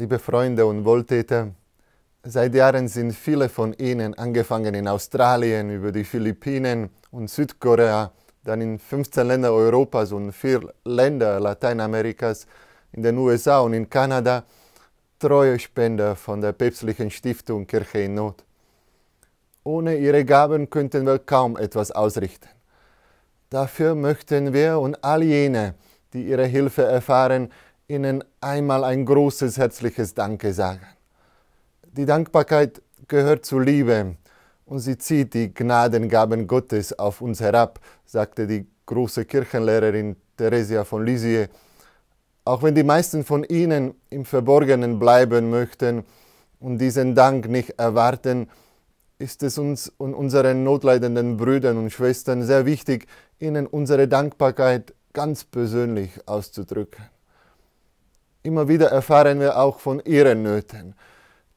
Liebe Freunde und Wohltäter, seit Jahren sind viele von Ihnen, angefangen in Australien, über die Philippinen und Südkorea, dann in 15 Ländern Europas und vier Länder Lateinamerikas, in den USA und in Kanada, treue Spender von der päpstlichen Stiftung Kirche in Not. Ohne ihre Gaben könnten wir kaum etwas ausrichten. Dafür möchten wir und all jene, die ihre Hilfe erfahren, Ihnen einmal ein großes herzliches Danke sagen. Die Dankbarkeit gehört zur Liebe und sie zieht die Gnadengaben Gottes auf uns herab, sagte die große Kirchenlehrerin Theresia von Lisie. Auch wenn die meisten von Ihnen im Verborgenen bleiben möchten und diesen Dank nicht erwarten, ist es uns und unseren notleidenden Brüdern und Schwestern sehr wichtig, ihnen unsere Dankbarkeit ganz persönlich auszudrücken. Immer wieder erfahren wir auch von ihren Nöten,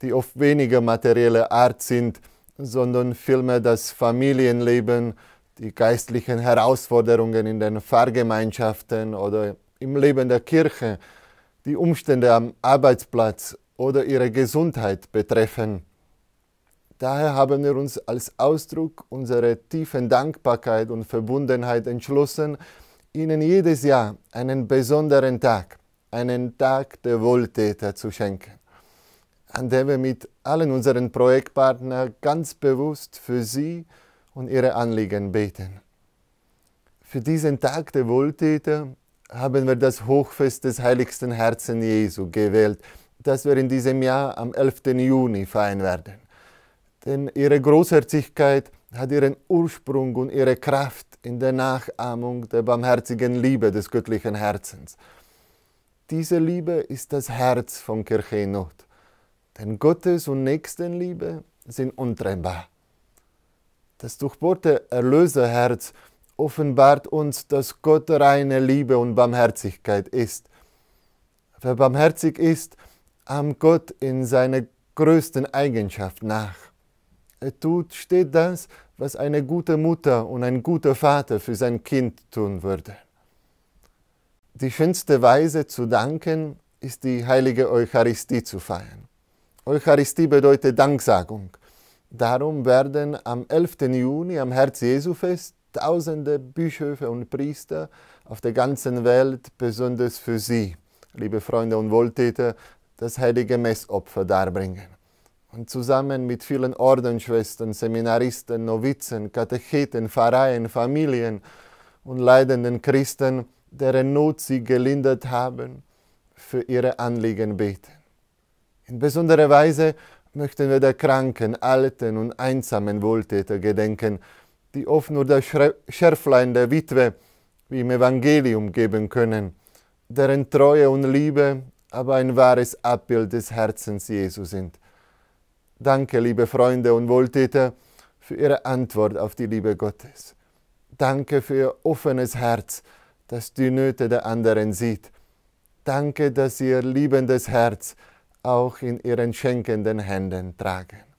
die oft weniger materielle Art sind, sondern vielmehr das Familienleben, die geistlichen Herausforderungen in den Pfarrgemeinschaften oder im Leben der Kirche, die Umstände am Arbeitsplatz oder ihre Gesundheit betreffen. Daher haben wir uns als Ausdruck unserer tiefen Dankbarkeit und Verbundenheit entschlossen, Ihnen jedes Jahr einen besonderen Tag, einen Tag der Wohltäter zu schenken, an dem wir mit allen unseren Projektpartnern ganz bewusst für sie und ihre Anliegen beten. Für diesen Tag der Wohltäter haben wir das Hochfest des heiligsten Herzen Jesu gewählt, das wir in diesem Jahr am 11. Juni feiern werden. Denn ihre Großherzigkeit hat ihren Ursprung und ihre Kraft in der Nachahmung der barmherzigen Liebe des göttlichen Herzens. Diese Liebe ist das Herz von Kirchenot. Denn Gottes und Nächstenliebe sind untrennbar. Das durchbohrte Erlöserherz offenbart uns, dass Gott reine Liebe und Barmherzigkeit ist. Wer barmherzig ist, ahmt Gott in seiner größten Eigenschaft nach. Er tut stets das, was eine gute Mutter und ein guter Vater für sein Kind tun würde. Die schönste Weise zu danken ist die heilige Eucharistie zu feiern. Eucharistie bedeutet Danksagung. Darum werden am 11. Juni, am Herz Jesu Fest, tausende Bischöfe und Priester auf der ganzen Welt, besonders für Sie, liebe Freunde und Wohltäter, das heilige Messopfer darbringen. Und zusammen mit vielen Ordensschwestern, Seminaristen, Novizen, Katecheten, Pfarreien, Familien und leidenden Christen deren Not sie gelindert haben, für ihre Anliegen beten. In besonderer Weise möchten wir der Kranken, Alten und einsamen Wohltäter gedenken, die oft nur das Schärflein der Witwe wie im Evangelium geben können, deren Treue und Liebe aber ein wahres Abbild des Herzens Jesu sind. Danke, liebe Freunde und Wohltäter, für Ihre Antwort auf die Liebe Gottes. Danke für Ihr offenes Herz, das die Nöte der anderen sieht. Danke, dass ihr liebendes Herz auch in ihren schenkenden Händen tragen.